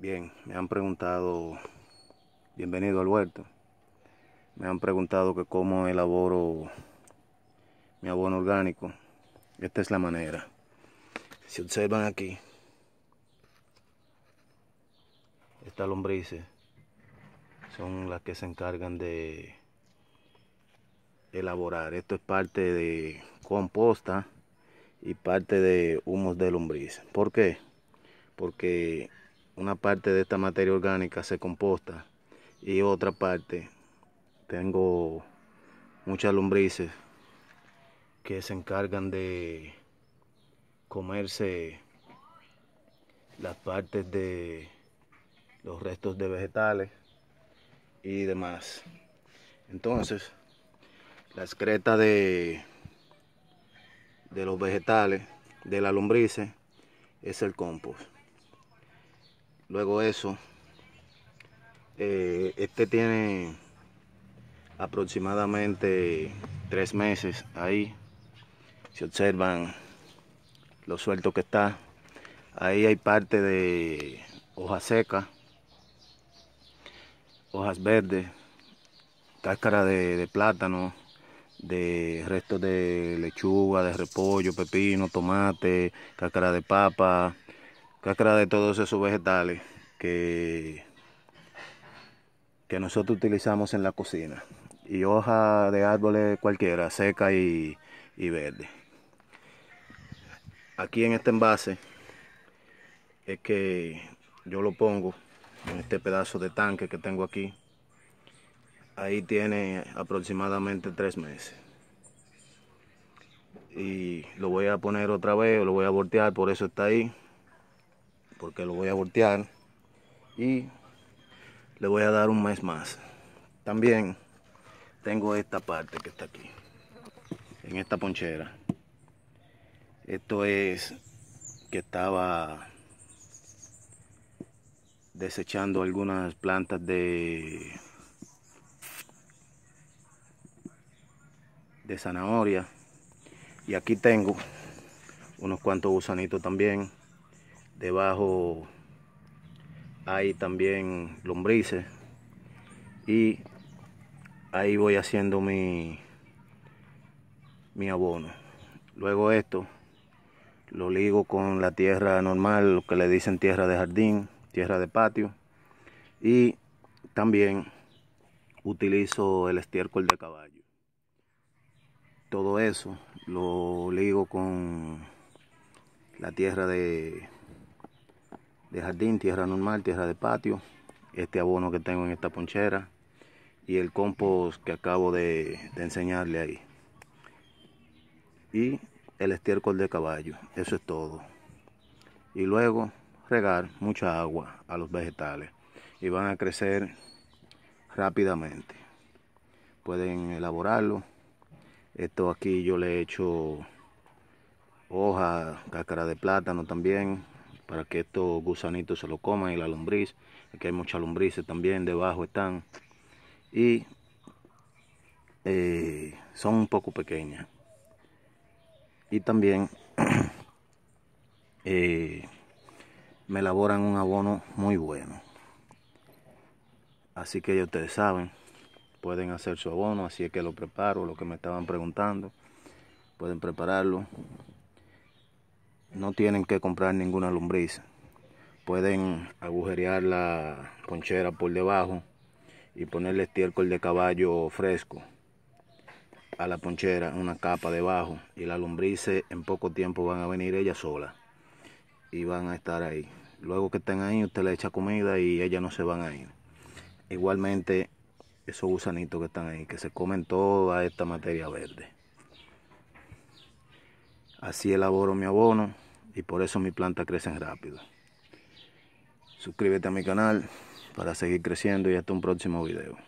Bien, me han preguntado, bienvenido al huerto. Me han preguntado que cómo elaboro mi abono orgánico. Esta es la manera. Si observan aquí, estas lombrices son las que se encargan de elaborar. Esto es parte de composta y parte de humos de lombrices. ¿Por qué? Porque una parte de esta materia orgánica se composta y otra parte tengo muchas lombrices que se encargan de comerse las partes de los restos de vegetales y demás. Entonces, la excreta de, de los vegetales, de las lombrices, es el compost. Luego eso, eh, este tiene aproximadamente tres meses ahí. Se observan lo suelto que está, ahí hay parte de hoja seca, hojas verdes, cáscara de, de plátano, de restos de lechuga, de repollo, pepino, tomate, cáscara de papa, cáscara de todos esos vegetales que, que nosotros utilizamos en la cocina. Y hoja de árboles cualquiera, seca y, y verde. Aquí en este envase es que yo lo pongo en este pedazo de tanque que tengo aquí. Ahí tiene aproximadamente tres meses. Y lo voy a poner otra vez, lo voy a voltear, por eso está ahí porque lo voy a voltear y le voy a dar un mes más también tengo esta parte que está aquí en esta ponchera esto es que estaba desechando algunas plantas de de zanahoria y aquí tengo unos cuantos gusanitos también Debajo hay también lombrices. Y ahí voy haciendo mi, mi abono. Luego esto lo ligo con la tierra normal, lo que le dicen tierra de jardín, tierra de patio. Y también utilizo el estiércol de caballo. Todo eso lo ligo con la tierra de de jardín, tierra normal, tierra de patio, este abono que tengo en esta ponchera y el compost que acabo de, enseñarle ahí. Y el estiércol de caballo, eso es todo. Y luego regar mucha agua a los vegetales y van a crecer rápidamente. Pueden elaborarlo. Esto aquí yo le he hecho hoja, cáscara de plátano también, para que estos gusanitos se lo coman y la lombriz. Aquí hay muchas lombrices también, debajo están. Y eh, son un poco pequeñas. Y también eh, me elaboran un abono muy bueno. Así que ya ustedes saben, pueden hacer su abono, así es que lo preparo, lo que me estaban preguntando, pueden prepararlo no tienen que comprar ninguna lombriz. Pueden agujerear la ponchera por debajo y ponerle estiércol de caballo fresco a la ponchera, una capa debajo. Y las lombrices en poco tiempo van a venir ellas solas y van a estar ahí. Luego que estén ahí, usted le echa comida y ellas no se van a ir. Igualmente, esos gusanitos que están ahí, que se comen toda esta materia verde. Así elaboro mi abono y por eso mis plantas crecen rápido. Suscríbete a mi canal para seguir creciendo y hasta un próximo video.